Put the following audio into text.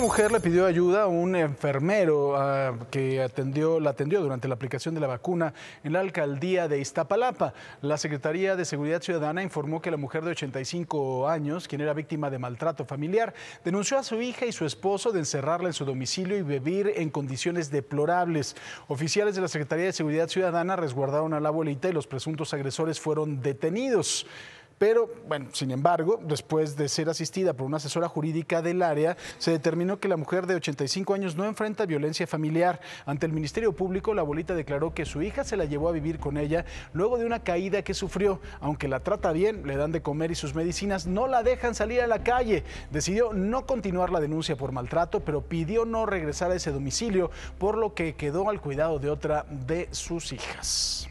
mujer le pidió ayuda a un enfermero ah, que atendió, la atendió durante la aplicación de la vacuna en la alcaldía de Iztapalapa. La Secretaría de Seguridad Ciudadana informó que la mujer de 85 años, quien era víctima de maltrato familiar, denunció a su hija y su esposo de encerrarla en su domicilio y vivir en condiciones deplorables. Oficiales de la Secretaría de Seguridad Ciudadana resguardaron a la abuelita y los presuntos agresores fueron detenidos. Pero, bueno, sin embargo, después de ser asistida por una asesora jurídica del área, se determinó que la mujer de 85 años no enfrenta violencia familiar. Ante el Ministerio Público, la abuelita declaró que su hija se la llevó a vivir con ella luego de una caída que sufrió. Aunque la trata bien, le dan de comer y sus medicinas no la dejan salir a la calle. Decidió no continuar la denuncia por maltrato, pero pidió no regresar a ese domicilio, por lo que quedó al cuidado de otra de sus hijas.